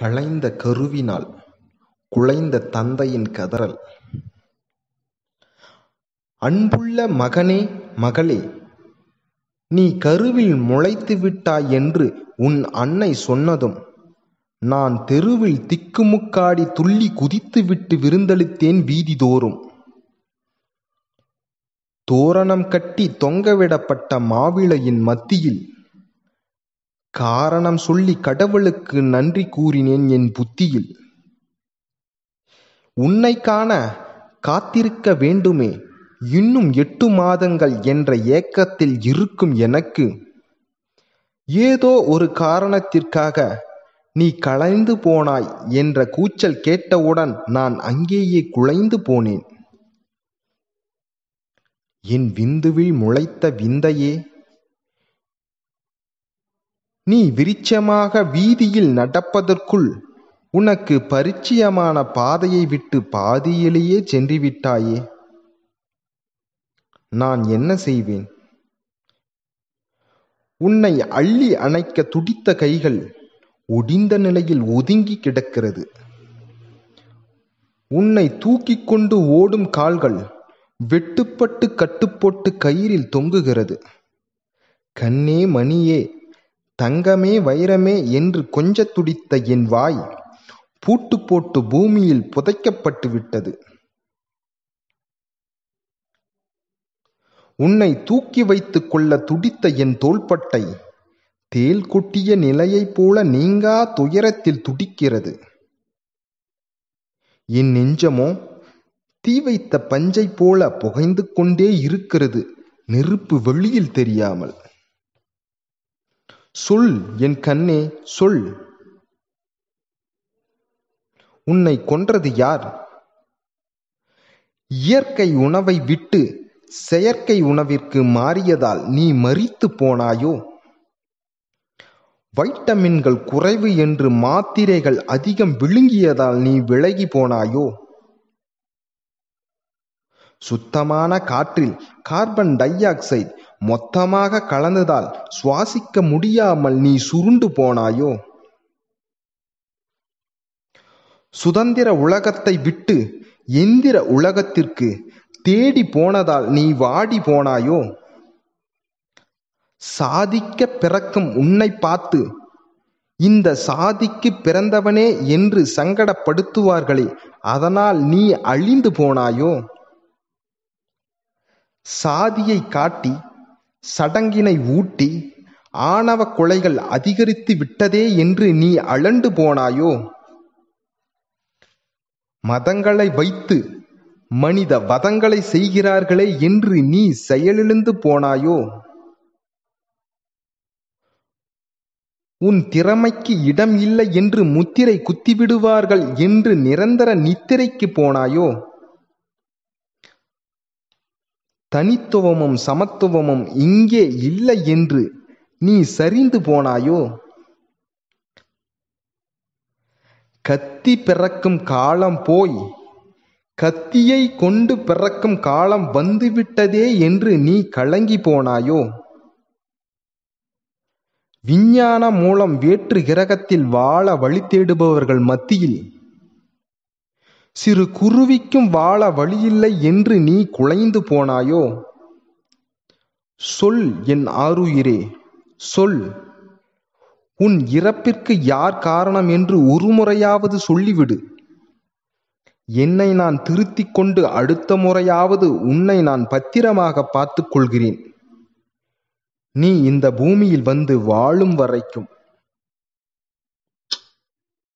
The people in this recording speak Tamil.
களைந்த கருவினால் குழைந்த தந்தையின் கதறல். அன்புள்ள மகனே மகளே! நீ கருவில் முளைத்து விட்டாய் என்று உன் அன்னை சொன்னதும், நான் தெருவில் திக்குமுக்காடி குதித்து குதித்துவிட்டு விருந்தளித்தேன் வீதிதோறும். தோரணம் கட்டி தொங்கவிடப்பட்ட மாவிளையின் மத்தியில் காரணம் சொல்லி கடவுளுக்கு நன்றி கூறினேன் என் புத்தியில் உன்னை காண காத்திருக்க வேண்டுமே இன்னும் எட்டு மாதங்கள் என்ற ஏக்கத்தில் இருக்கும் எனக்கு ஏதோ ஒரு காரணத்திற்காக நீ கலைந்து போனாய் என்ற கூச்சல் கேட்டவுடன் நான் அங்கேயே குலைந்து போனேன் என் விந்துவில் முளைத்த விந்தையே நீ விருட்சமாக வீதியில் நடப்பதற்குள் உனக்கு பரிச்சயமான பாதையை விட்டு பாதியிலேயே சென்றுவிட்டாயே நான் என்ன செய்வேன் உன்னை அள்ளி அணைக்க துடித்த கைகள் ஒடிந்த நிலையில் ஒதுங்கி கிடக்கிறது உன்னை தூக்கி கொண்டு ஓடும் கால்கள் வெட்டுப்பட்டு கட்டுப்போட்டு கயிறில் தொங்குகிறது கண்ணே மணியே தங்கமே வைரமே என்று கொஞ்ச துடித்த என் வாய் பூட்டு போட்டு பூமியில் புதைக்கப்பட்டு விட்டது உன்னை தூக்கி வைத்து கொள்ள துடித்த என் தோள்பட்டை தேல் கொட்டிய நிலையைப் போல நீங்கா துயரத்தில் துடிக்கிறது என் நெஞ்சமோ தீ வைத்த பஞ்சை போல புகைந்து கொண்டே இருக்கிறது நெருப்பு வெளியில் தெரியாமல் சொல் என் கண்ணே சொல் உன்னை கொன்றது யார் இயற்கை உணவை விட்டு செயற்கை உணவிற்கு மாறியதால் நீ மறித்து போனாயோ வைட்டமின்கள் குறைவு என்று மாத்திரைகள் அதிகம் விழுங்கியதால் நீ விலகி போனாயோ சுத்தமான காற்றில் கார்பன் டை ஆக்சைடு மொத்தமாக கலந்ததால் சுவாசிக்க முடியாமல் நீ சுருண்டு போனாயோ சுதந்திர உலகத்தை விட்டு எந்திர உலகத்திற்கு தேடி போனதால் நீ வாடி போனாயோ சாதிக்க பிறக்கும் உன்னை பார்த்து இந்த சாதிக்கு பிறந்தவனே என்று சங்கடப்படுத்துவார்களே அதனால் நீ அழிந்து போனாயோ சாதியை காட்டி சடங்கினை ஊட்டி ஆணவ கொலைகள் அதிகரித்து விட்டதே என்று நீ அளண்டு போனாயோ மதங்களை வைத்து மனித வதங்களை செய்கிறார்களே என்று நீ செயலிழந்து போனாயோ உன் திறமைக்கு இடம் இல்லை என்று முத்திரை குத்திவிடுவார்கள் என்று நிரந்தர நித்திரைக்கு போனாயோ தனித்துவமும் சமத்துவமும் இங்கே இல்லை என்று நீ சரிந்து போனாயோ கத்தி பிறக்கும் காலம் போய் கத்தியை கொண்டு பிறக்கும் காலம் வந்துவிட்டதே என்று நீ கலங்கி போனாயோ விஞ்ஞான மூலம் வேற்று கிரகத்தில் வாழ வழி தேடுபவர்கள் மத்தியில் சிறு குருவிக்கும் வாழ வழியில்லை என்று நீ குலைந்து போனாயோ சொல் என் ஆருயிரே சொல் உன் இறப்பிற்கு யார் காரணம் என்று ஒருமுறையாவது சொல்லிவிடு என்னை நான் திருத்திக் கொண்டு அடுத்த முறையாவது உன்னை நான் பத்திரமாக பார்த்துக் கொள்கிறேன் நீ இந்த பூமியில் வந்து வாழும் வரைக்கும்